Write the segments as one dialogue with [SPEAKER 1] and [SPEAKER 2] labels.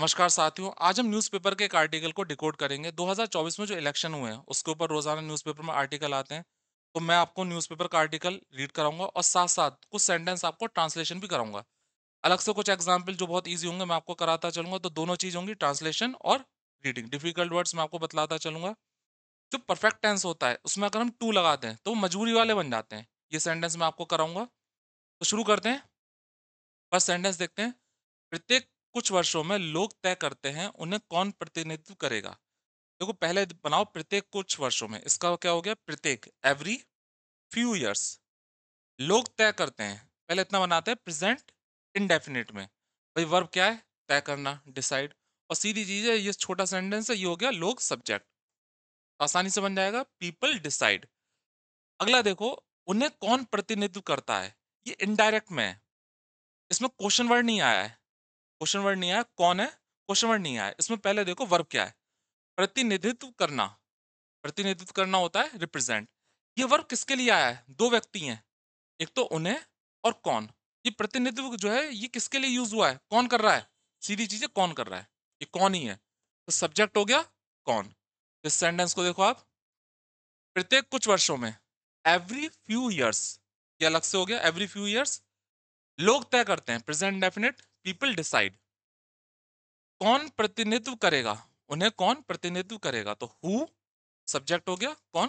[SPEAKER 1] नमस्कार साथियों आज हम न्यूज़पेपर के एक आर्टिकल को डिकोड करेंगे 2024 में जो इलेक्शन हुए हैं उसके ऊपर रोजाना न्यूज़पेपर में आर्टिकल आते हैं तो मैं आपको न्यूज़पेपर का आर्टिकल रीड कराऊंगा और साथ साथ कुछ सेंटेंस आपको ट्रांसलेशन भी कराऊंगा अलग से कुछ एग्जाम्पल जो बहुत ईजी होंगे मैं आपको कराता चलूंगा तो दोनों चीज़ होंगी ट्रांसलेशन और रीडिंग डिफिकल्ट वर्ड्स मैं आपको बतलाता चलूंगा जो परफेक्ट टेंस होता है उसमें अगर हम टू लगाते हैं तो वो मजबूरी वाले बन जाते हैं ये सेंटेंस मैं आपको कराऊंगा तो शुरू करते हैं फर्स्ट सेंटेंस देखते हैं प्रत्येक कुछ वर्षों में लोग तय करते हैं उन्हें कौन प्रतिनिधित्व करेगा देखो पहले बनाओ प्रत्येक कुछ वर्षों में इसका क्या हो गया प्रत्येक एवरी फ्यू ईयर्स लोग तय करते हैं पहले इतना बनाते हैं प्रेजेंट इनडेफिनेट में भाई वर्ब क्या है तय करना डिसाइड और सीधी चीज है ये छोटा सेंटेंस है ये हो गया लोग सब्जेक्ट आसानी से बन जाएगा पीपल डिसाइड अगला देखो उन्हें कौन प्रतिनिधित्व करता है ये इनडायरेक्ट में है इसमें क्वेश्चन वर्ड नहीं आया है क्वेश्चन वर्ड नहीं आया कौन है क्वेश्चन वर्ड नहीं आया इसमें पहले देखो वर्ब क्या है प्रतिनिधित्व करना प्रतिनिधित्व करना होता है रिप्रेजेंट ये वर्ब किसके लिए आया है दो व्यक्ति हैं एक तो उन्हें और कौन ये प्रतिनिधित्व जो है ये किसके लिए यूज हुआ है कौन कर रहा है सीधी चीजें कौन कर रहा है ये कौन ही है तो सब्जेक्ट हो गया कौन इस सेंटेंस को देखो आप प्रत्येक कुछ वर्षों में एवरी फ्यू ईयर्स ये अलग से हो गया एवरी फ्यू ईयर्स लोग तय करते हैं प्रेजेंट डेफिनेट पीपल डिसाइड कौन प्रतिनिधित्व करेगा उन्हें कौन प्रतिनिधित्व करेगा तो हु सब्जेक्ट हो गया कौन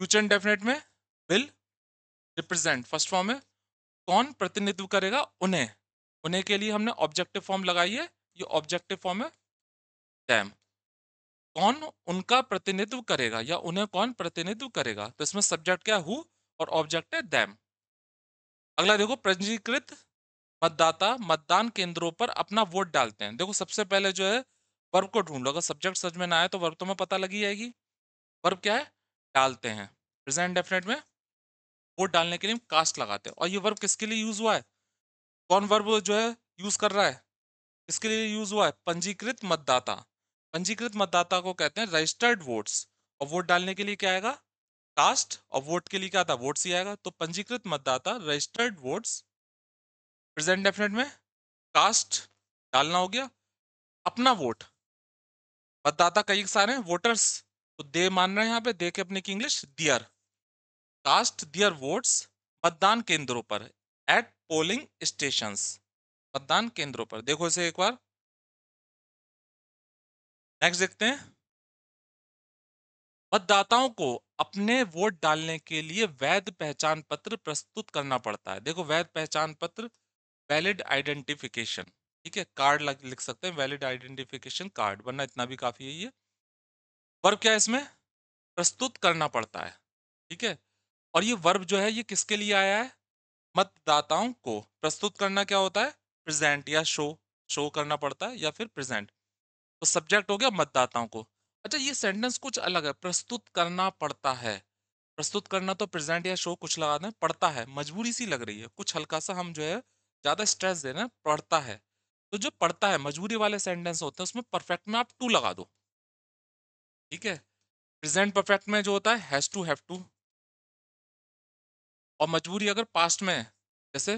[SPEAKER 1] फ्यूचर इंडेफिनेट में विल रिप्रेजेंट फर्स्ट फॉर्म में कौन प्रतिनिधित्व करेगा उन्हें उन्हें के लिए हमने ऑब्जेक्टिव फॉर्म लगाई है ये ऑब्जेक्टिव फॉर्म है डैम कौन उनका प्रतिनिधित्व करेगा या उन्हें कौन प्रतिनिधित्व करेगा तो इसमें सब्जेक्ट क्या हु और ऑब्जेक्ट है दैम अगला देखो पंजीकृत मतदाता मतदान केंद्रों पर अपना वोट डालते हैं देखो सबसे पहले जो है वर्ब को ढूंढ लो अगर सब्जेक्ट समझ में ना आए तो वर्ब में पता लगी जाएगी वर्ब क्या है डालते हैं प्रेजेंट डेफिनेट में वोट डालने के लिए कास्ट लगाते हैं और ये वर्ब किसके लिए यूज हुआ है कौन वर्ब जो है यूज कर रहा है किसके लिए यूज हुआ है पंजीकृत मतदाता पंजीकृत मतदाता को कहते हैं रजिस्टर्ड वोट्स और वोट डालने के लिए क्या आएगा कास्ट और वोट के लिए क्या था वोट्स ही आएगा तो पंजीकृत मतदाता रजिस्टर्ड वोट्स प्रेजेंट डेफिनेट में कास्ट डालना हो गया अपना वोट मतदाता कई सारे हैं वोटर्स तो दे मान रहे हैं यहाँ पे दे के अपने की English their cast their votes मतदान केंद्रों पर एट पोलिंग स्टेशन मतदान
[SPEAKER 2] केंद्रों पर देखो इसे एक बार नेक्स्ट देखते हैं
[SPEAKER 1] मतदाताओं को अपने वोट डालने के लिए वैध पहचान पत्र प्रस्तुत करना पड़ता है देखो वैध पहचान पत्र वैलिड आइडेंटिफिकेशन ठीक है कार्ड लिख सकते हैं वैलिड आइडेंटिफिकेशन कार्ड वरना इतना भी काफी है ये वर्ब क्या है इसमें प्रस्तुत करना पड़ता है ठीक है और ये वर्ब जो है ये किसके लिए आया है मतदाताओं को प्रस्तुत करना क्या होता है प्रेजेंट या शो शो करना पड़ता है या फिर प्रेजेंट तो सब्जेक्ट हो गया मतदाताओं को अच्छा ये सेंटेंस कुछ अलग है प्रस्तुत करना पड़ता है प्रस्तुत करना तो प्रेजेंट या शो कुछ लगा दें पड़ता है मजबूरी सी लग रही है कुछ हल्का सा हम जो है ज्यादा स्ट्रेस देना पढ़ता है तो जो पढ़ता है मजबूरी वाले सेंटेंस होते हैं उसमें परफेक्ट में आप टू लगा दो ठीक है प्रेजेंट परफेक्ट में जो होता है हैज टू हैव टू और मजबूरी अगर पास्ट में जैसे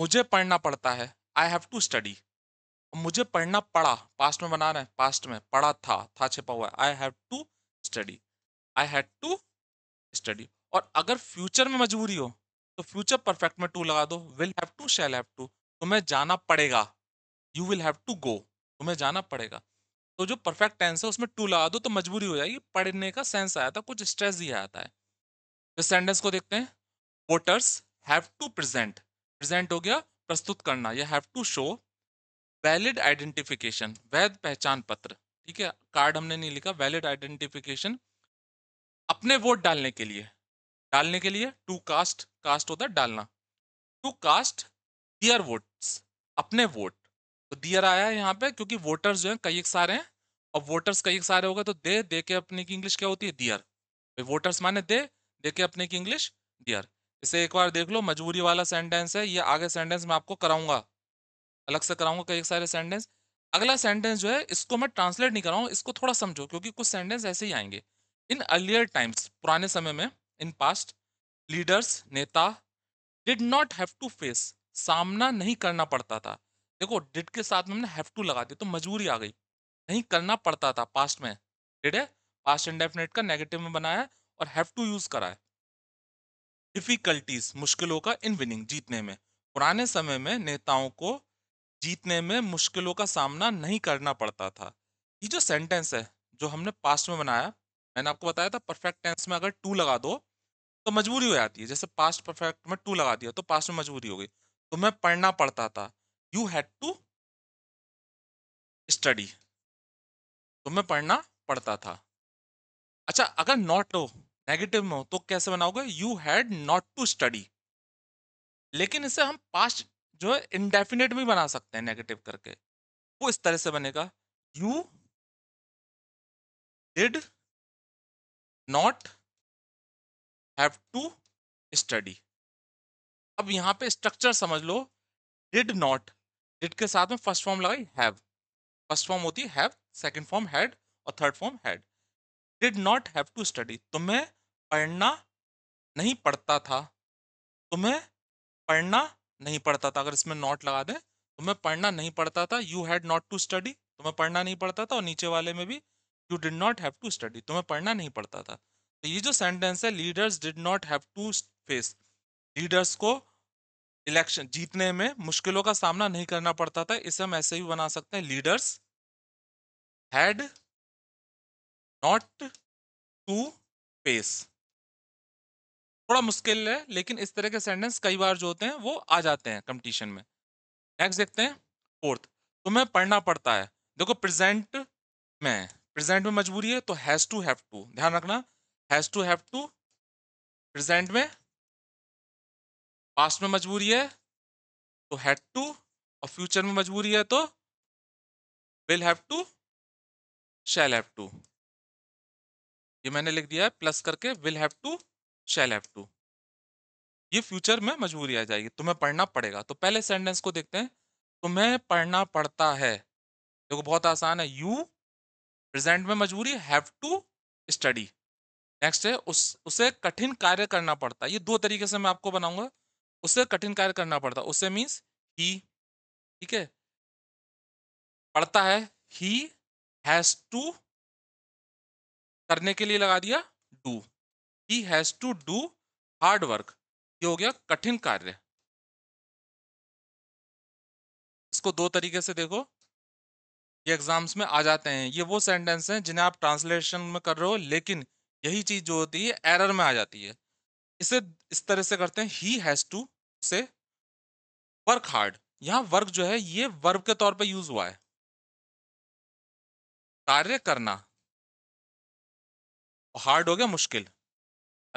[SPEAKER 1] मुझे पढ़ना पड़ता है आई हैव टू स्टडी मुझे पढ़ना पड़ा पास्ट में बना रहे हैं पास्ट में पढ़ा था था छिपा हुआ है I have to study I had to study और अगर फ्यूचर में मजबूरी हो तो फ्यूचर परफेक्ट में टू लगा दो will have to shall have to तुम्हें जाना पड़ेगा you will have to go तुम्हें जाना पड़ेगा तो जो परफेक्ट टेंस है उसमें टू लगा दो तो मजबूरी हो जाएगी पढ़ने का सेंस आया था कुछ स्ट्रेस दिया आता है फिर सेंटेंस को देखते हैं voters have to present present हो गया प्रस्तुत करना या have to show valid identification वैध पहचान पत्र ठीक है कार्ड हमने नहीं लिखा वैलिड आइडेंटिफिकेशन अपने वोट डालने के लिए डालने के लिए टू कास्ट कास्ट होता है डालना टू कास्ट दियर वोट्स अपने वोट तो दियर आया है यहाँ पे क्योंकि वोटर्स जो है कई एक सारे हैं और वोटर्स कई एक सारे हो गए तो दे दे के अपने की इंग्लिश क्या होती है दियर वोटर्स माने दे दे के अपने की इंग्लिश दियर इसे एक बार देख लो मजबूरी वाला सेंटेंस है ये आगे सेंटेंस मैं आपको कराऊंगा अलग से कराऊंगा कई सारे सेंटेंस अगला सेंटेंस जो है इसको मैं ट्रांसलेट नहीं कराऊँ इसको थोड़ा समझो क्योंकि कुछ सेंटेंस ऐसे ही आएंगे इन अर्लियर टाइम्स पुराने समय में इन पास्ट लीडर्स नेता did not have to face सामना नहीं करना पड़ता था देखो डिड के साथ में हमने हैव टू लगा दिया तो मजबूरी आ गई नहीं करना पड़ता था पास्ट में डिड है पास्ट इंडेफिनेट का नेगेटिव में बनाया और हैव टू यूज करा है डिफिकल्टीज मुश्किलों का इन विनिंग जीतने में पुराने समय में नेताओं को जीतने में मुश्किलों का सामना नहीं करना पड़ता था ये जो सेंटेंस है जो हमने पास्ट में बनाया मैंने आपको बताया था परफेक्ट टेंस में अगर टू लगा दो तो मजबूरी हो जाती है जैसे पास्ट परफेक्ट में टू लगा दिया तो पास्ट में मजबूरी हो गई तो मैं पढ़ना पड़ता था यू हैड टू स्टडी तुम्हें पढ़ना पड़ता था अच्छा अगर नॉट हो नेगेटिव में हो तो कैसे बनाओगे you had not to study लेकिन इसे हम पास्ट जो है इनडेफिनेट भी बना सकते हैं नेगेटिव
[SPEAKER 2] करके वो इस तरह से बनेगा you did not have to study
[SPEAKER 1] अब यहाँ पे स्ट्रक्चर समझ लो डिड नॉट डिड के साथ में फर्स्ट फॉर्म लगाई हैव फर्स्ट फॉर्म होती हैव सेकंड फॉर्म हैड और third form had did not have to study तुम्हें पढ़ना नहीं पड़ता था तुम्हें पढ़ना नहीं पड़ता था अगर इसमें नॉट लगा दें तुम्हें पढ़ना नहीं पड़ता था you had not to study तुम्हें पढ़ना नहीं पड़ता था और नीचे वाले में भी you did not have to study तुम्हें पढ़ना नहीं पड़ता था तो ये जो सेंटेंस है leaders did not have to face leaders को इलेक्शन जीतने में मुश्किलों का सामना नहीं करना पड़ता था इसे हम ऐसे ही बना सकते हैं leaders had not to face थोड़ा मुश्किल है लेकिन इस तरह के सेंटेंस कई बार जो होते हैं वो आ जाते हैं कंपटीशन में नेक्स्ट देखते हैं फोर्थ तुम्हें पढ़ना पड़ता है देखो प्रेजेंट में प्रेजेंट में मजबूरी है तो हैज़ टू हैव टू ध्यान रखना has to have to present में
[SPEAKER 2] पास्ट में मजबूरी है तो हैड टू और फ्यूचर में मजबूरी है तो will have to shall have to
[SPEAKER 1] ये मैंने लिख दिया है प्लस करके will have to shall have to ये फ्यूचर में मजबूरी आ जाएगी तुम्हें पढ़ना पड़ेगा तो पहले सेंटेंस को देखते हैं तुम्हें पढ़ना पड़ता है देखो बहुत आसान है यू प्रेजेंट में मजबूरी हैव टू स्टडी नेक्स्ट है उस उसे कठिन कार्य करना पड़ता है ये दो तरीके से मैं आपको बनाऊंगा उसे कठिन कार्य करना पड़ता उसे मीन्स ही ठीक है
[SPEAKER 2] पड़ता है ही हैज टू करने के लिए लगा दिया do he has to do hard work ये हो गया कठिन कार्य इसको दो तरीके
[SPEAKER 1] से देखो ये एग्जाम्स में आ जाते हैं ये वो सेंटेंस हैं जिन्हें आप ट्रांसलेशन में कर रहे हो लेकिन यही चीज जो होती है एरर में आ जाती है इसे इस तरह से करते हैं ही हैज टू से वर्क हार्ड यहां वर्क जो है ये वर्ब
[SPEAKER 2] के तौर पे यूज हुआ है कार्य करना
[SPEAKER 1] हार्ड हो गया मुश्किल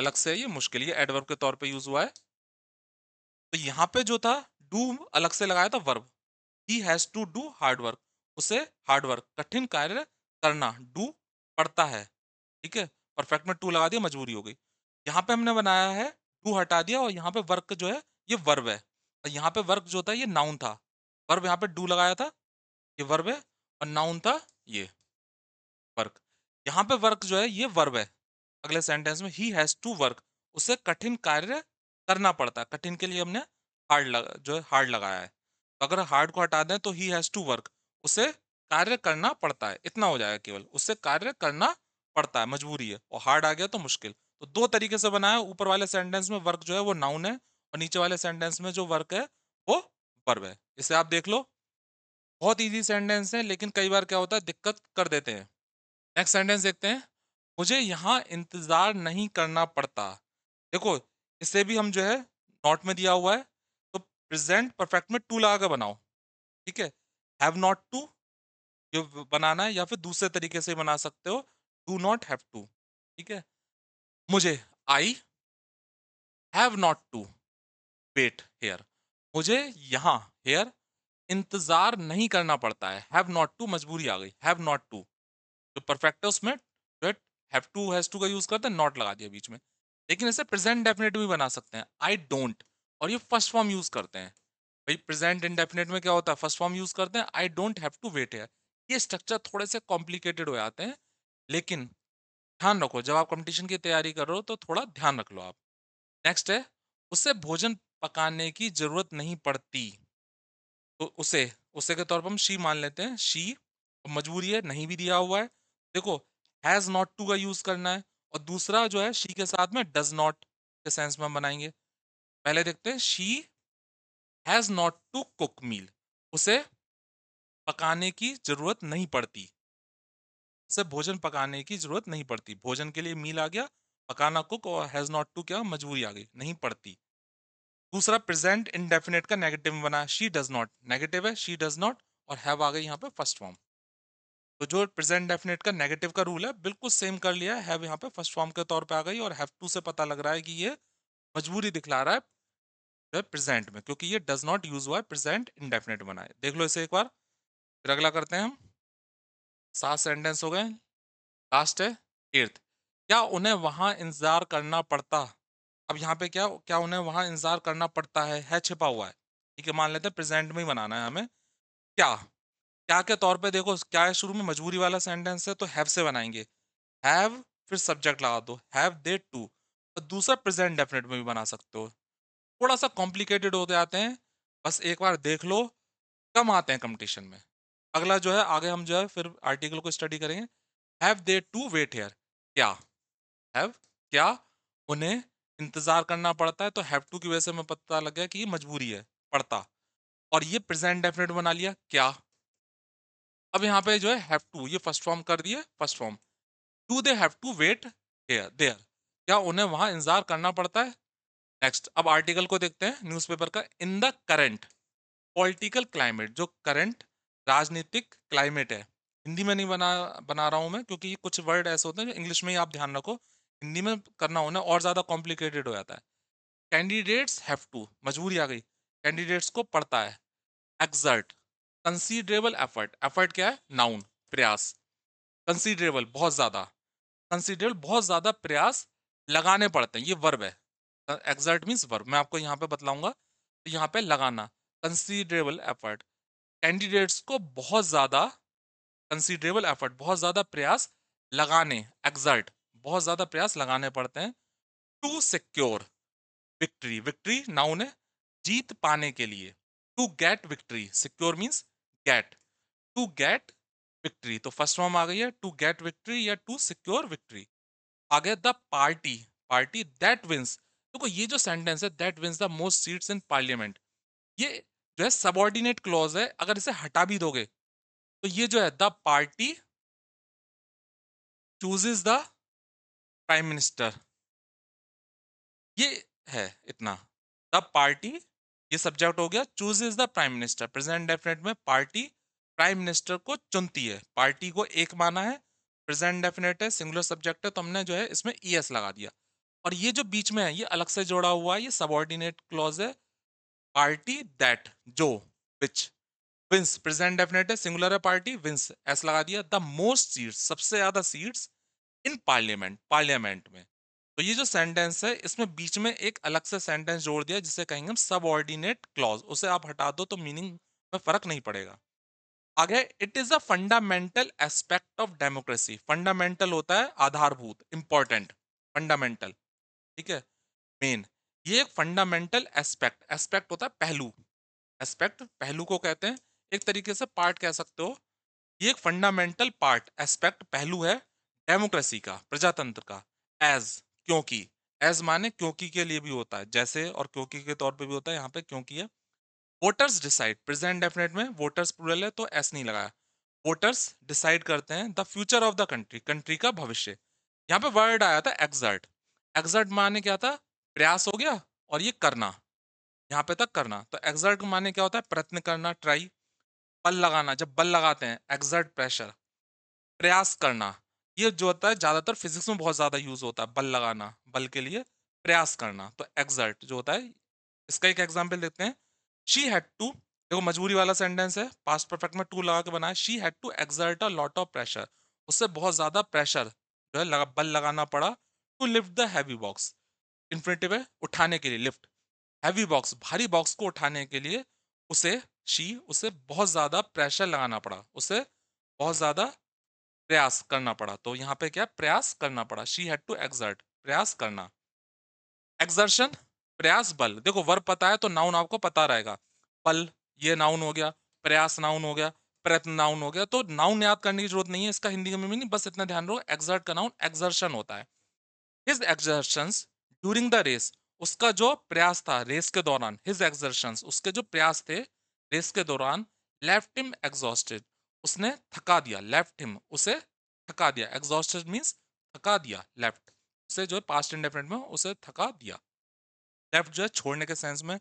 [SPEAKER 1] अलग से ये मुश्किल ये एडवर्ब के तौर पे यूज हुआ है तो यहां पे जो था डू अलग से लगाया था verb he has to do hard work उसे हार्ड वर्क कठिन कार्य करना डू पड़ता है ठीक है परफेक्ट में टू लगा दिया मजबूरी हो गई यहाँ पे हमने बनाया है टू हटा दिया और यहाँ पे वर्क जो है ये वर्ब है और यहाँ पे वर्क जो था ये नाउन था वर्ब यहाँ पे डू लगाया था ये वर्ब है और नाउन था ये वर्क यहाँ पे वर्क जो है ये वर्ब है अगले सेंटेंस में ही हैज़ टू वर्क उसे कठिन कार्य करना पड़ता है कठिन के लिए हमने हार्ड लगा जो है हार्ड लगाया है तो अगर हार्ड को हटा दें तो ही हैज़ टू वर्क उसे कार्य करना पड़ता है इतना हो जाएगा केवल उसे कार्य करना पड़ता है मजबूरी है और हार्ड आ गया तो मुश्किल तो दो तरीके से बनाया ऊपर वाले सेंटेंस में वर्क जो है वो नाउन है और नीचे वाले सेंटेंस में जो वर्क है वो वर्ब है इसे आप देख लो बहुत ईजी सेंटेंस है लेकिन कई बार क्या होता है दिक्कत कर देते हैं नेक्स्ट सेंटेंस देखते हैं मुझे यहाँ इंतज़ार नहीं करना पड़ता देखो इसे भी हम जो है नॉट में दिया हुआ है तो प्रेजेंट परफेक्ट में टू लगा बनाओ ठीक है हैव नॉट टू ये बनाना है या फिर दूसरे तरीके से बना सकते हो डू नॉट हैव टू ठीक है मुझे I have not to wait here मुझे यहाँ हेयर इंतजार नहीं करना पड़ता है हैव नॉट टू मजबूरी आ गई हैव नॉट टू जो परफेक्ट है उसमें जो है हैव टू हैज टू का यूज करते हैं नॉट लगा दिया बीच में लेकिन इसे प्रेजेंट डेफिनेट भी बना सकते हैं आई डोंट और ये फर्स्ट फॉर्म यूज करते हैं भाई प्रेजेंट इनडेफिनेट में क्या होता है फर्स्ट फॉर्म यूज करते हैं I don't have to wait here ये स्ट्रक्चर थोड़े से कॉम्प्लिकेटेड हो जाते हैं लेकिन ध्यान रखो जब आप कंपटीशन की तैयारी कर रहे हो तो थोड़ा ध्यान रख लो आप नेक्स्ट है उसे भोजन पकाने की जरूरत नहीं पड़ती तो उसे उसे के तौर पर हम शी मान लेते हैं शी मजबूरी है नहीं भी दिया हुआ है देखो हैज नॉट टू का यूज करना है और दूसरा जो है शी के साथ में डज नॉट के सेंस में हम बनाएंगे पहले देखते हैं she has not to cook meal उसे पकाने की जरूरत नहीं पड़ती से भोजन पकाने की जरूरत नहीं पड़ती भोजन के लिए मील आ गया पकाना कुक और हैज नॉट टू क्या मजबूरी आ गई नहीं पड़ती दूसरा प्रेजेंट इनडेफिनेट का नेगेटिव बना शी डज नॉट नेगेटिव है शी डज नॉट और हैव आ गई यहाँ पे फर्स्ट फॉर्म तो जो प्रेजेंट डेफिनेट का नेगेटिव का रूल है बिल्कुल सेम कर लिया हैव यहाँ पे फर्स्ट फॉर्म के तौर पे आ गई और हैव टू से पता लग रहा है कि ये मजबूरी दिखला रहा है है प्रेजेंट में क्योंकि ये डज नॉट यूज हुआ है प्रेजेंट इनडेफिनेट बना है देख लो इसे एक बार फिर अगला करते हैं हम सात सेंटेंस हो गए लास्ट है एर्थ क्या उन्हें वहां इंतजार करना पड़ता अब यहाँ पे क्या क्या उन्हें वहां इंतजार करना पड़ता है है छिपा हुआ है ठीक है मान लेते हैं प्रेजेंट में ही बनाना है हमें क्या क्या के तौर पे देखो क्या है शुरू में मजबूरी वाला सेंटेंस है तो हैव से बनाएंगे हैव फिर सब्जेक्ट लगा दो हैव दे टू और दूसरा प्रेजेंट डेफिनेट में भी बना सकते हो थोड़ा सा कॉम्प्लिकेटेड होते आते हैं बस एक बार देख लो कम आते हैं कंपटीशन में अगला जो है आगे हम जो है फिर आर्टिकल को स्टडी करेंगे have they to wait here क्या हैव क्या उन्हें इंतजार करना पड़ता है तो हैव टू की वजह से हमें पता लग गया कि ये मजबूरी है पड़ता और ये प्रेजेंट डेफिनेट बना लिया क्या अब यहाँ पे जो है हैव टू ये फर्स्ट फॉर्म कर दिए first form to they have to wait here there क्या उन्हें वहाँ इंतजार करना पड़ता है नेक्स्ट अब आर्टिकल को देखते हैं न्यूज़पेपर का in the current political climate जो करंट राजनीतिक क्लाइमेट है हिंदी में नहीं बना बना रहा हूँ मैं क्योंकि ये कुछ वर्ड ऐसे होते हैं जो इंग्लिश में ही आप ध्यान रखो हिंदी में करना होना और ज़्यादा कॉम्प्लिकेटेड हो जाता है कैंडिडेट्स हैव टू मजबूरी आ गई कैंडिडेट्स को पढ़ता है एग्जर्ट कंसीडरेबल एफर्ट एफर्ट क्या है नाउन प्रयास कंसीडरेबल बहुत ज़्यादा कंसीडरेबल बहुत ज़्यादा प्रयास लगाने पड़ते हैं ये वर्ब है एग्जर्ट मीन्स वर्ब मैं आपको यहाँ पे बतलाऊंगा तो यहाँ पे लगाना कंसीडरेबल एफर्ट कैंडिडेट्स को बहुत ज़्यादा कंसिडरेबल एफर्ट बहुत ज़्यादा प्रयास लगाने एग्जर्ट बहुत ज़्यादा प्रयास लगाने पड़ते हैं टू सिक्योर विक्ट्री विक्ट्री ना उन्हें जीत पाने के लिए to get victory secure means get to get victory तो फर्स्ट फॉर्म आ गई है टू गेट विक्ट्री या टू सिक्योर विक्ट्री आ गया the party party that wins देखो ये जो सेंटेंस है that wins the most seats in parliament ये जो है सबॉर्डिनेट क्लॉज है अगर इसे हटा भी दोगे तो ये जो है the party chooses the prime minister ये है इतना द पार्टी ये सब्जेक्ट हो गया choose is the prime minister present definite में पार्टी प्राइम मिनिस्टर को चुनती है पार्टी को एक माना है प्रेजेंट डेफिनेट है सिंगुलर सब्जेक्ट है तो हमने जो है इसमें ई e एस लगा दिया और ये जो बीच में है ये अलग से जोड़ा हुआ है ये सबॉर्डिनेट क्लॉज है पार्टी दैट जो विच विंस प्रेजेंट डेफिनेट है सिंगुलर है पार्टी विंस एस लगा दिया द मोस्ट सीट्स सबसे ज्यादा सीट्स इन पार्लियामेंट पार्लियामेंट में तो ये जो सेंटेंस है इसमें बीच में एक अलग से सेंटेंस जोड़ दिया जिसे कहेंगे हम सब ऑर्डिनेट क्लॉज उसे आप हटा दो तो मीनिंग में फर्क नहीं पड़ेगा आगे it is a fundamental aspect of democracy fundamental होता है आधारभूत इंपॉर्टेंट फंडामेंटल ठीक है मेन ये एक फंडामेंटल एस्पेक्ट एस्पेक्ट होता है पहलू एस्पेक्ट पहलू को कहते हैं एक तरीके से पार्ट कह सकते हो ये एक फंडामेंटल पार्ट एस्पेक्ट पहलू है डेमोक्रेसी का प्रजातंत्र का एज क्योंकि एज माने क्योंकि के लिए भी होता है जैसे और क्योंकि के तौर पे भी होता है यहाँ पे क्योंकि है वोटर्स डिसाइड प्रेजेंट डेफिनेट में वोटर्स प्रूरल है तो एस नहीं लगाया वोटर्स डिसाइड करते हैं the future of the country country का भविष्य यहाँ पे वर्ड आया था एक्सर्ट एग्जर्ट माने क्या था प्रयास हो गया और ये करना यहाँ पे तक करना तो एक्सर्ट माने क्या होता है प्रयत्न करना ट्राई बल लगाना जब बल लगाते हैं एक्सर्ट प्रेशर प्रयास करना ये जो होता है ज्यादातर फिजिक्स में बहुत ज्यादा यूज होता है बल लगाना बल के लिए प्रयास करना तो एक्सर्ट जो होता है इसका एक एग्जाम्पल देखते हैं शी हैड टू देखो मजबूरी वाला सेंटेंस है पास्ट परफेक्ट में टू लगा के बनाया she had to exert a lot of pressure उससे बहुत ज्यादा प्रेशर जो है लगा, बल लगाना पड़ा to lift the heavy box infinitive है उठाने के लिए लिफ्ट हैवी बॉक्स भारी बॉक्स को उठाने के लिए उसे शी उसे बहुत ज़्यादा प्रेशर लगाना पड़ा उसे बहुत ज़्यादा प्रयास करना पड़ा तो यहाँ पे क्या प्रयास करना पड़ा शी हैड टू एक्सर्ट प्रयास करना एक्सर्शन प्रयास बल देखो वर्ब पता है तो नाउन आपको पता रहेगा बल ये नाउन हो गया प्रयास नाउन हो गया प्रयत्न नाउन हो गया तो नाउन याद करने की जरूरत नहीं है इसका हिंदी में भी नहीं बस इतना ध्यान रखो एक्सर्ट का नाउन एक्सर्शन होता है his exertion during the race उसका जो प्रयास था रेस के दौरान हिज एक्सर्शन उसके जो प्रयास थे रेस के दौरान लेफ्ट हिम एग्जॉस्टेड उसने थका दिया लेफ्ट हिम उसे थका दिया एग्जॉस्टेड मीन्स थका दिया लेफ्ट उसे जो पास्ट इंडेफिनेट में उसे थका दिया लेफ्ट जो है छोड़ने के सेंस में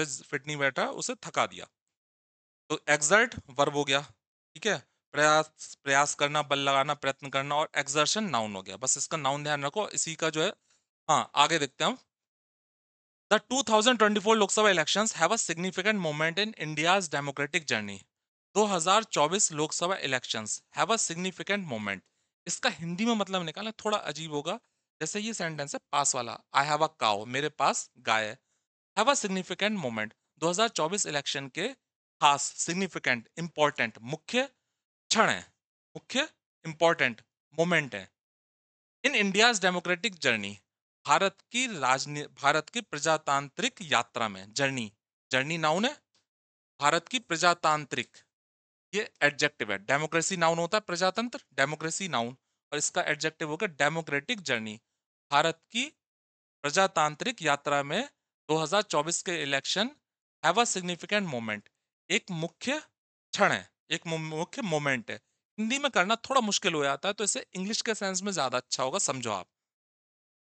[SPEAKER 1] जो फिट नहीं बैठा उसे थका दिया तो एग्जर्ट वर्ब हो गया ठीक है प्रयास प्रयास करना बल लगाना प्रयत्न करना और एग्जर्शन नाउन हो गया बस इसका नाउन ध्यान रखो इसी का जो है हाँ आगे देखते हैं हम the 2024 Lok Sabha elections have a significant moment in India's democratic journey 2024 Lok Sabha elections have a significant moment इसका हिंदी में मतलब निकालना थोड़ा अजीब होगा जैसे ये सेंटेंस है पास वाला आई हैव अ काओ मेरे पास गाय have a significant moment 2024 election के खास सिग्निफिकेंट इंपॉर्टेंट मुख्य क्षण है मुख्य इंपॉर्टेंट मोमेंट है in India's democratic journey Bharat की राजनी भारत की प्रजातांत्रिक यात्रा में जर्नी जर्नी नाउन है भारत की प्रजातांत्रिक ये एडजेक्टिव है डेमोक्रेसी नाउन होता है प्रजातंत्र डेमोक्रेसी नाउन और इसका एडजेक्टिव होगा डेमोक्रेटिक जर्नी भारत की प्रजातांत्रिक यात्रा में 2024 के election have a significant moment एक मुख्य क्षण है एक मुख्य मोमेंट है हिंदी में करना थोड़ा मुश्किल हो जाता है तो इसे इंग्लिश के सेंस में ज़्यादा अच्छा होगा समझो आप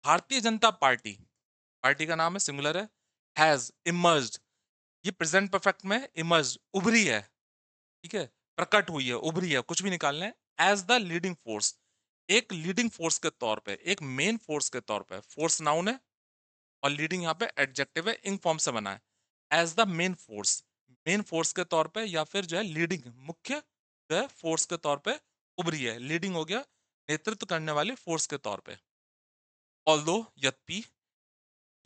[SPEAKER 1] भारतीय जनता पार्टी पार्टी का नाम है सिंगुलर है हैज इमर्ज ये प्रेजेंट परफेक्ट में इमर्ज उभरी है ठीक है प्रकट हुई है उभरी है कुछ भी निकालना है एज द लीडिंग फोर्स एक लीडिंग फोर्स के तौर पे एक मेन फोर्स के तौर पे फोर्स नाउन है और लीडिंग यहाँ पे एडजेक्टिव है इन फॉर्म से बना है as the main force main force के तौर पे या फिर जो है लीडिंग मुख्य जो है फोर्स के तौर पे उभरी है लीडिंग हो गया नेतृत्व करने वाली फोर्स के तौर पर ऑल्दो यदपि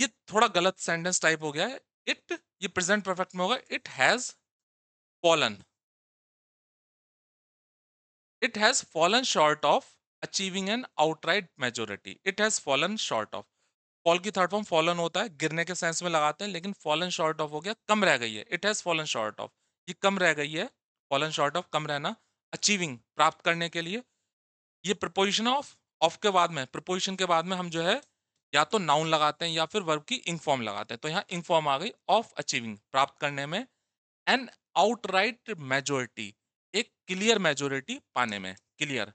[SPEAKER 1] ये थोड़ा गलत सेंटेंस टाइप हो गया है इट ये प्रेजेंट परफेक्ट में होगा it has fallen it has fallen short of achieving an outright majority it has fallen short of fall की थर्ड फॉर्म फॉलन होता है गिरने के सेंस में लगाते हैं लेकिन फॉलन शॉर्ट ऑफ हो गया कम रह गई है it has fallen short of ये कम रह गई है फॉलन शॉर्ट ऑफ कम रहना अचीविंग प्राप्त करने के लिए ये प्रपोजिशन ऑफ ऑफ के बाद में प्रपोजिशन के बाद में हम जो है या तो नाउन लगाते हैं या फिर वर्ब की इंफॉर्म लगाते हैं तो यहाँ इंफॉर्म आ गई ऑफ अचीविंग प्राप्त करने में एन आउटराइट मेजोरिटी एक क्लियर मेजोरिटी पाने में क्लियर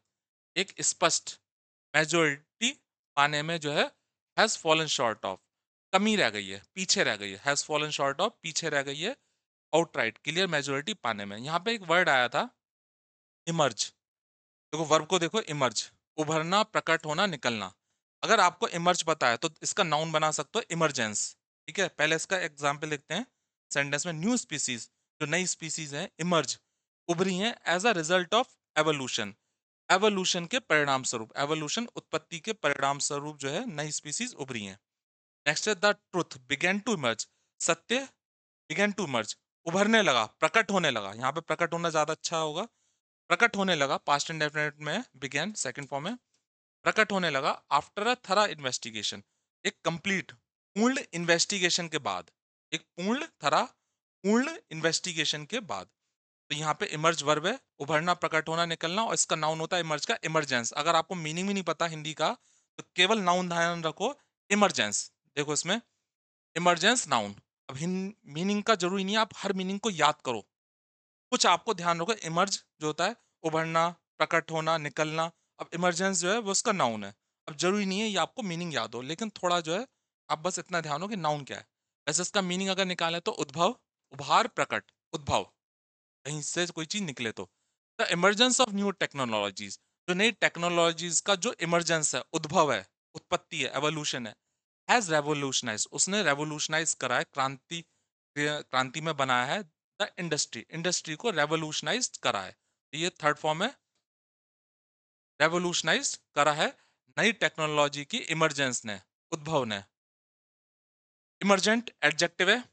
[SPEAKER 1] एक स्पष्ट मेजोरिटी पाने में जो है हैज़ फॉलन शॉर्ट ऑफ कमी रह गई है पीछे रह गई है हैज़ फॉलन शॉर्ट ऑफ पीछे रह गई है आउटराइट क्लियर मेजोरिटी पाने में यहाँ पे एक वर्ड आया था इमर्ज देखो वर्ब को देखो इमर्ज उभरना प्रकट होना निकलना अगर आपको इमर्ज पता है तो इसका नाउन बना सकते हो इमरजेंस ठीक है पहले इसका एग्जाम्पल देखते हैं सेंटेंस में न्यू स्पीसीज जो नई स्पीसीज है इमर्ज उभरी है as a result of evolution evolution के परिणाम स्वरूप एवोल्यूशन उत्पत्ति के परिणाम स्वरूप जो है नई स्पीसीज उभरी है नेक्स्ट है the truth began to emerge सत्य बिगेन टू इमर्ज उभरने लगा प्रकट होने लगा यहाँ पे प्रकट होना ज्यादा अच्छा होगा प्रकट होने लगा पास्ट इंडेफिनेट में बिगेन सेकंड फॉर्म में प्रकट होने लगा आफ्टर अ थरा इन्वेस्टिगेशन एक कंप्लीट पूर्ण इन्वेस्टिगेशन के बाद एक पूर्ण थरा पूर्ण इन्वेस्टिगेशन के बाद तो यहाँ पे इमर्ज वर्ब है उभरना प्रकट होना निकलना और इसका नाउन होता है इमर्ज का इमरजेंस अगर आपको मीनिंग भी नहीं पता हिंदी का तो केवल नाउन ध्यान रखो इमरजेंस देखो इसमें इमरजेंस नाउन अब मीनिंग का जरूरी नहीं आप हर मीनिंग को याद करो कुछ आपको ध्यान रखो इमर्ज जो होता है उभरना प्रकट होना निकलना अब इमरजेंस जो है वो उसका नाउन है अब जरूरी नहीं है ये आपको मीनिंग याद हो लेकिन थोड़ा जो है आप बस इतना ध्यान हो कि नाउन क्या है वैसे इसका मीनिंग अगर निकालें तो उद्भव उभार प्रकट उद्भव कहीं से कोई चीज़ निकले तो the emergence of new technologies जो नई टेक्नोलॉजीज का जो इमरजेंस है उद्भव है उत्पत्ति है एवोल्यूशन है हैज रेवोल्यूशनाइज उसने रेवोल्यूशनाइज करा है क्रांति क्रांति में बनाया है द इंडस्ट्री इंडस्ट्री को रेवोल्यूशनाइज करा है तो ये थर्ड फॉर्म है रेवोल्यूशनाइज करा है नई टेक्नोलॉजी की इमरजेंस ने उद्भव ने इमरजेंट एडजेक्टिव है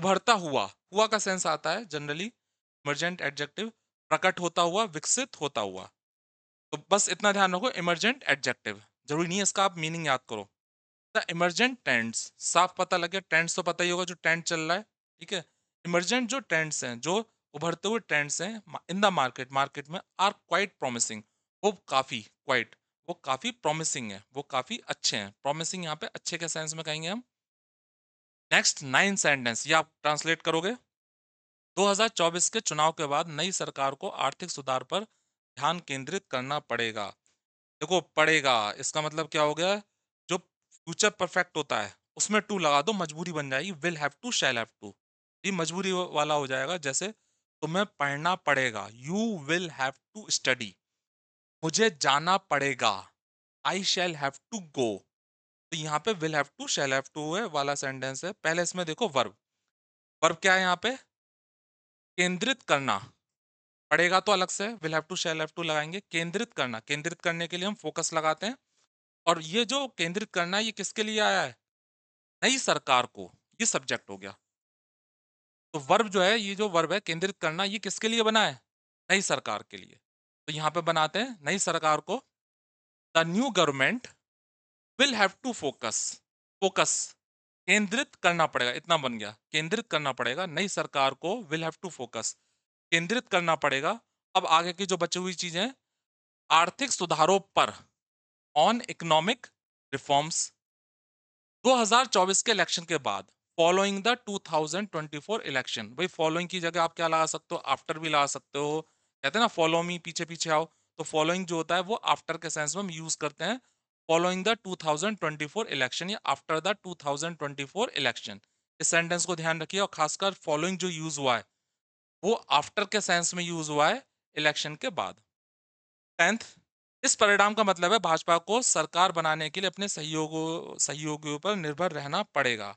[SPEAKER 1] उभरता हुआ हुआ का सेंस आता है जनरली इमरजेंट एडजेक्टिव प्रकट होता हुआ विकसित होता हुआ तो बस इतना ध्यान रखो इमरजेंट एडजेक्टिव जरूरी नहीं है इसका आप मीनिंग याद करो द इमरजेंट ट्रेंड्स साफ पता लगे ट्रेंड्स तो पता ही होगा जो ट्रेंड चल रहा है ठीक है इमरजेंट जो ट्रेंड्स हैं जो उभरते हुए ट्रेंड्स हैं इन द मार्केट मार्केट में आर क्वाइट प्रोमिसिंग वो काफ़ी क्वाइट वो काफ़ी प्रोमिसिंग है वो काफ़ी अच्छे हैं प्रोमिसिंग यहाँ पे अच्छे के सेंस में कहेंगे हम नेक्स्ट नाइन सेंटेंस ये आप ट्रांसलेट करोगे 2024 के चुनाव के बाद नई सरकार को आर्थिक सुधार पर ध्यान केंद्रित करना पड़ेगा देखो पड़ेगा इसका मतलब क्या हो गया जो फ्यूचर परफेक्ट होता है उसमें टू लगा दो मजबूरी बन जाएगी will have to shall have to ये मजबूरी वाला हो जाएगा जैसे तुम्हें पढ़ना पड़ेगा you will have to study मुझे जाना पड़ेगा आई शैल हैव टू गो तो यहाँ पे will have to shall have to है वाला सेंटेंस है पहले इसमें देखो वर्ब वर्ब क्या है यहाँ पे केंद्रित करना पड़ेगा तो अलग से will have to shall have to लगाएंगे केंद्रित करना केंद्रित करने के लिए हम फोकस लगाते हैं और ये जो केंद्रित करना है ये किसके लिए आया है नई सरकार को ये सब्जेक्ट हो गया तो वर्ब जो है ये जो वर्ब है केंद्रित करना ये किसके लिए बना है नई सरकार के लिए तो यहाँ पे बनाते हैं नई सरकार को the new government will have to focus focus केंद्रित करना पड़ेगा इतना बन गया केंद्रित करना पड़ेगा नई सरकार को विल हैव टू फोकस केंद्रित करना पड़ेगा अब आगे की जो बची हुई चीजें आर्थिक सुधारों पर ऑन इकोनॉमिक रिफॉर्म्स 2024 के इलेक्शन के बाद फॉलोइंग द 2024 इलेक्शन भाई फॉलोइंग की जगह आप क्या लगा सकते हो आफ्टर भी लगा सकते हो कहते हैं ना फॉलो मी पीछे पीछे आओ तो फॉलोइंग जो होता है वो आफ्टर के सेंस में हम यूज करते हैं फॉलोइंग द 2024 इलेक्शन या आफ्टर द 2024 इलेक्शन इस सेंटेंस को ध्यान रखिए और खासकर फॉलोइंग जो यूज हुआ है वो आफ्टर के सेंस में यूज हुआ है इलेक्शन के बाद टेंथ इस परिणाम का मतलब है भाजपा को सरकार बनाने के लिए अपने सहयोगों सहयोगियों पर निर्भर रहना पड़ेगा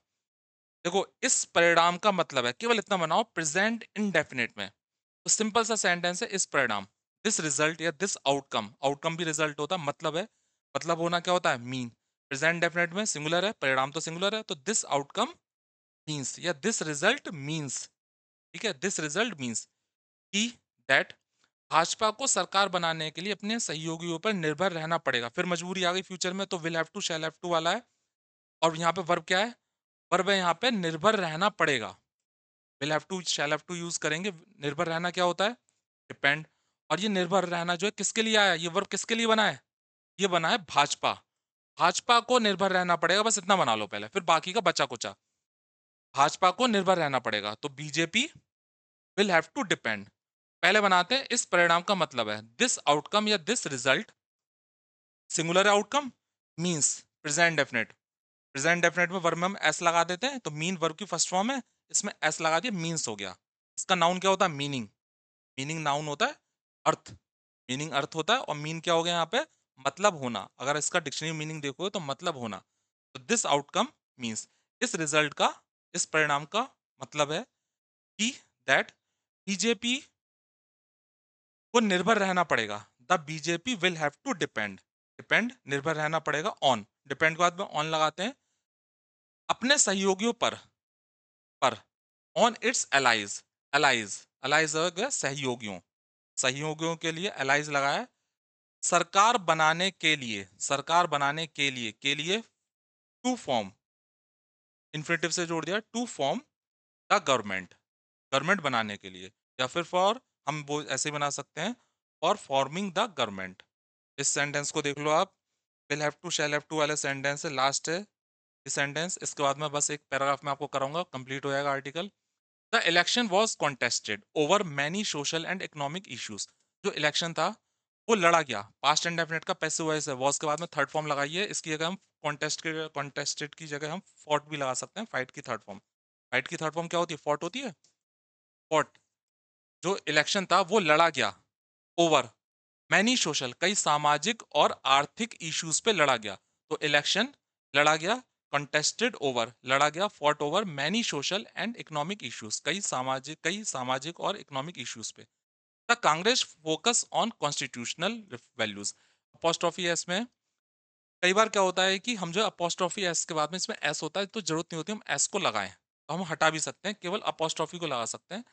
[SPEAKER 1] देखो इस परिणाम का मतलब है केवल इतना बनाओ प्रेजेंट इनडेफिनेट में तो सिंपल सा सेंटेंस है इस परिणाम दिस रिजल्ट या दिस आउटकम आउटकम भी रिजल्ट होता है मतलब है मतलब होना क्या होता है मीन प्रेजेंट डेफिनेट में सिंगुलर है परिणाम तो सिंगुलर है तो दिस आउटकम मीन्स या दिस रिजल्ट मीन्स ठीक है दिस रिजल्ट मीन्स की दैट भाजपा को सरकार बनाने के लिए अपने सहयोगियों पर निर्भर रहना पड़ेगा फिर मजबूरी आ गई फ्यूचर में तो will have to shall have to वाला है और यहाँ पे वर्ब क्या है पर वह यहाँ पे निर्भर रहना पड़ेगा will have to shall have to use करेंगे निर्भर रहना क्या होता है डिपेंड और ये निर्भर रहना जो है किसके लिए आया ये वर्ब किसके लिए बना है ये बना है भाजपा भाजपा को निर्भर रहना पड़ेगा बस इतना बना लो पहले फिर बाकी का बचा कुचा भाजपा को निर्भर रहना पड़ेगा तो BJP will have to depend पहले बनाते हैं इस परिणाम का मतलब है दिस आउटकम या this result singular outcome means present definite present definite में वर्ब में हम एस लगा देते हैं तो मीन वर्ब की फर्स्ट फॉर्म है इसमें एस लगा दिया मीन्स हो गया इसका नाउन क्या होता है मीनिंग मीनिंग नाउन होता है अर्थ मीनिंग अर्थ होता है और मीन क्या हो गया यहाँ पे मतलब होना अगर इसका डिक्शनरी मीनिंग देखो तो मतलब होना तो दिस आउटकम मीन्स इस रिजल्ट का इस परिणाम का मतलब है कि दैट बीजेपी को निर्भर रहना पड़ेगा the BJP will have to depend depend निर्भर रहना पड़ेगा ऑन डिपेंड के बाद में ऑन लगाते हैं अपने सहयोगियों पर पर on its allies allies allies सहयोगियों सहयोगियों के लिए एलाइज लगाया सरकार बनाने के लिए सरकार बनाने के लिए के लिए टू फॉर्म इन्फिनेटिव से जोड़ दिया to form the government government बनाने के लिए या फिर फॉर हम वो ऐसे बना सकते हैं फॉर फॉर्मिंग द गवर्नमेंट इस सेंटेंस को देख लो आप will have to shall have to वाले सेंटेंस है लास्ट है सेंटेंस इसके बाद में बस एक पैराग्राफ में आपको कराऊंगा कंप्लीट हो जाएगा article the election was contested over many social and economic issues जो इलेक्शन था वो लड़ा गया पास्ट एंड डेफिनेट का पैसे हुआ है वॉज के बाद में थर्ड फॉर्म लगाइए इसकी जगह हम कॉन्टेस्ट के कॉन्टेस्टेड की जगह हम फोर्ट भी लगा सकते हैं फाइट की थर्ड फॉर्म फाइट की थर्ड फॉर्म क्या होती है फोर्ट होती है फोर्ट जो इलेक्शन था वो लड़ा गया ओवर मैनी सोशल कई सामाजिक और आर्थिक इश्यूज पे लड़ा गया तो इलेक्शन लड़ा गया कंटेस्टेड ओवर लड़ा गया fought over many social and economic issues कई सामाजिक कई सामाजिक और इकोनॉमिक इश्यूज पे the Congress focus on constitutional values apostrophe S में कई बार क्या होता है कि हम जो अपोस्ट्रॉफी एस के बाद में इसमें एस होता है तो जरूरत नहीं होती हम एस को लगाएं तो हम हटा भी सकते हैं केवल अपोस्ट्रॉफी को लगा सकते हैं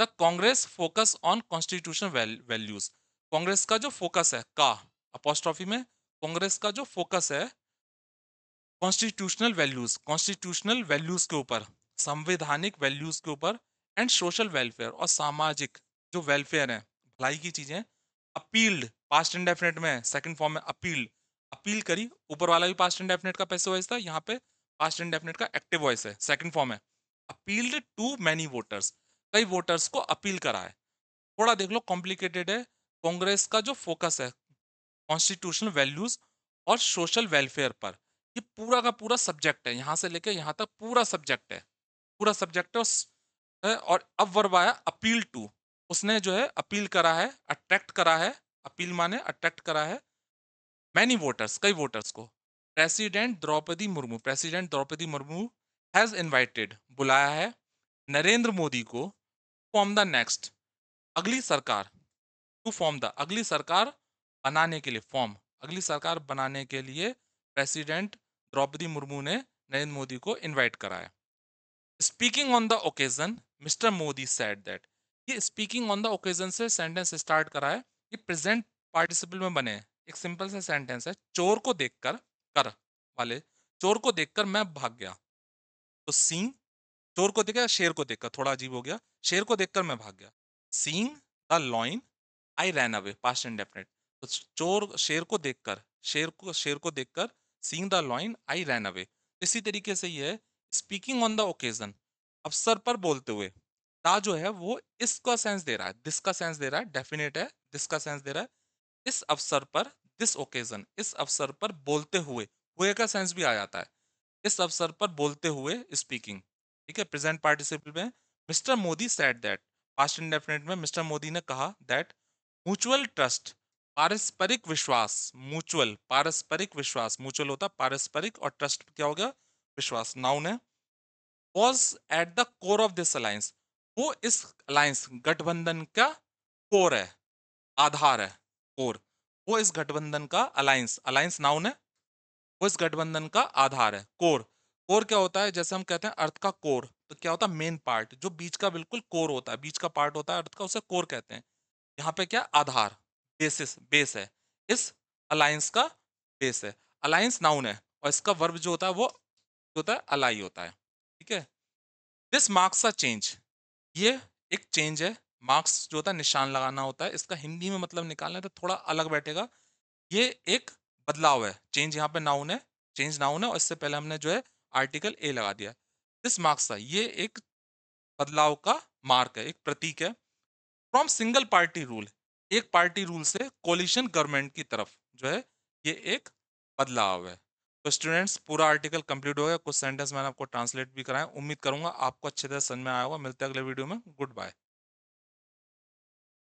[SPEAKER 1] the Congress focus on constitutional values Congress का जो फोकस है का अपोस्ट्रॉफी में कांग्रेस का जो फोकस है कॉन्स्टिट्यूशनल वैल्यूज कॉन्स्टिट्यूशनल वैल्यूज के ऊपर संवैधानिक वैल्यूज के ऊपर एंड सोशल वेलफेयर और सामाजिक जो वेलफेयर है भलाई की चीजें अपील्ड पास्ट इंडेफिनेट में सेकंड फॉर्म में अपील्ड अपील करी ऊपर वाला भी पास्ट इंडेफिनेट का पैसे वॉइस था यहाँ पे पास्ट इंडेफिनेट का एक्टिव वॉइस है सेकंड फॉर्म है अपील्ड टू मैनी वोटर्स कई वोटर्स को अपील करा है थोड़ा देख लो कॉम्प्लिकेटेड है कांग्रेस का जो फोकस है कॉन्स्टिट्यूशनल वैल्यूज और सोशल वेलफेयर पर ये पूरा का पूरा सब्जेक्ट है यहाँ से लेके यहाँ तक पूरा सब्जेक्ट है पूरा सब्जेक्ट है उस- है, और अब वर्ब आया अपील टू उसने जो है अपील करा है अट्रैक्ट करा है अपील माने अट्रैक्ट करा है मैनी वोटर्स कई वोटर्स को president Draupadi Murmu president Draupadi Murmu has invited बुलाया है नरेंद्र मोदी को फॉर्म द नेक्स्ट अगली सरकार टू फॉर्म द अगली सरकार बनाने के लिए फॉर्म अगली सरकार बनाने के लिए प्रेसिडेंट द्रौपदी मुर्मू ने नरेंद्र मोदी को इनवाइट कराया speaking on the occasion mister Modi said that ये स्पीकिंग ऑन द ओकेजन से सेंटेंस स्टार्ट करा है ये प्रेजेंट पार्टिसिपल में बने एक सिंपल सा सेंटेंस है चोर को देखकर कर वाले चोर को देखकर मैं भाग गया तो सिंह चोर को देखा शेर को देखकर थोड़ा अजीब हो गया शेर को देखकर मैं भाग गया seeing the lion I ran away past indefinite तो चोर शेर को देखकर शेर को शेर को देखकर seeing the lion I ran away इसी तरीके से ये है स्पीकिंग ऑन द ओकेजन अवसर पर बोलते हुए ता जो है वो इसका सेंस दे रहा है दिस का सेंस दे रहा है डेफिनेट है दिस का सेंस दे रहा है इस अवसर पर दिस ओकेजन इस अवसर पर बोलते हुए हुए का सेंस भी आ जाता है इस अवसर पर बोलते हुए स्पीकिंग ठीक है प्रेजेंट पार्टिसिपल में mister Modi said that past indefinite में मिस्टर मोदी ने कहा दैट म्यूचुअल ट्रस्ट पारस्परिक विश्वास म्यूचुअल पारस्परिक विश्वास म्यूचुअल होता पारस्परिक और ट्रस्ट क्या हो गया विश्वास नाउन है was at the core of this alliance वो इस अलायंस गठबंधन का कोर है आधार है कोर वो इस गठबंधन का अलायंस अलायंस नाउन है वो इस गठबंधन का आधार है कोर कोर क्या होता है जैसे हम कहते हैं अर्थ का कोर तो क्या होता है मेन पार्ट जो बीच का बिल्कुल कोर होता है बीच का पार्ट होता है अर्थ का उसे कोर कहते हैं यहाँ पे क्या आधार बेसिस बेस है इस अलायंस का बेस है अलायंस नाउन है और इसका वर्ब जो होता है वो जो होता है अलाई होता है ठीक है दिस मार्क्स का चेंज ये एक चेंज है मार्क्स जो होता है निशान लगाना होता है इसका हिंदी में मतलब निकालना है तो थोड़ा अलग बैठेगा ये एक बदलाव है चेंज यहाँ पे नाउन है चेंज नाउन है और इससे पहले हमने जो है आर्टिकल ए लगा दिया दिस मार्क्स का ये एक बदलाव का मार्क है एक प्रतीक है फ्रॉम सिंगल पार्टी रूल एक पार्टी रूल से कोलिशन गवर्नमेंट की तरफ जो है ये एक बदलाव है तो स्टूडेंट्स पूरा आर्टिकल कंप्लीट हो गया कुछ सेंटेंस मैंने आपको ट्रांसलेट भी कराया उम्मीद करूंगा आपको अच्छे तरह समझ में आया होगा मिलते हैं अगले वीडियो में गुड बाय